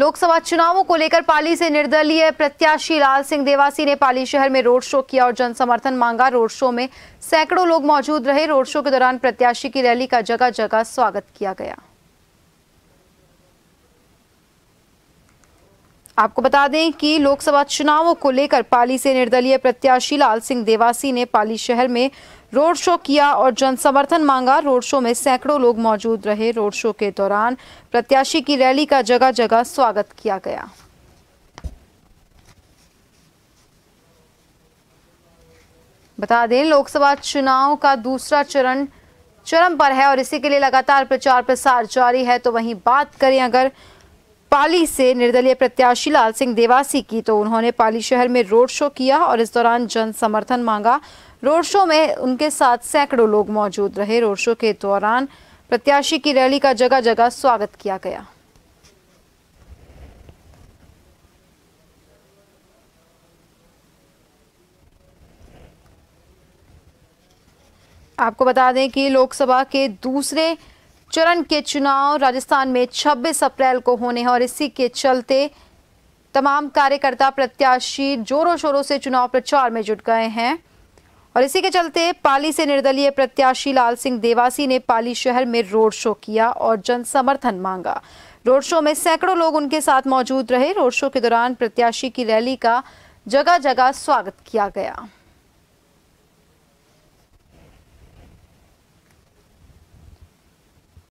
लोकसभा चुनावों को लेकर पाली से निर्दलीय प्रत्याशी लाल सिंह देवासी ने पाली शहर में रोड शो किया और जन समर्थन मांगा रोड शो में सैकड़ों लोग मौजूद रहे रोड शो के दौरान प्रत्याशी की रैली का जगह जगह स्वागत किया गया आपको बता दें कि लोकसभा चुनावों को लेकर पाली से निर्दलीय प्रत्याशी लाल सिंह देवासी ने पाली शहर में रोड शो किया और जन समर्थन मांगा रोड शो में सैकड़ों लोग मौजूद रहे रोड शो के दौरान प्रत्याशी की रैली का जगह जगह स्वागत किया गया बता दें लोकसभा चुनाव का दूसरा चरण चरम पर है और इसी के लिए लगातार प्रचार प्रसार जारी है तो वहीं बात करें अगर पाली से निर्दलीय प्रत्याशी लाल सिंह देवासी की तो उन्होंने पाली शहर में रोड शो किया और इस दौरान जन समर्थन मांगा रोड शो में उनके साथ सैकड़ों लोग मौजूद रहे रोड शो के दौरान प्रत्याशी की रैली का जगह जगह स्वागत किया गया आपको बता दें कि लोकसभा के दूसरे चरण के चुनाव राजस्थान में 26 अप्रैल को होने हैं और इसी के चलते तमाम कार्यकर्ता प्रत्याशी जोरों शोरों से चुनाव प्रचार में जुट गए हैं और इसी के चलते पाली से निर्दलीय प्रत्याशी लाल सिंह देवासी ने पाली शहर में रोड शो किया और जन समर्थन मांगा रोड शो में सैकड़ों लोग उनके साथ मौजूद रहे रोड शो के दौरान प्रत्याशी की रैली का जगह जगह स्वागत किया गया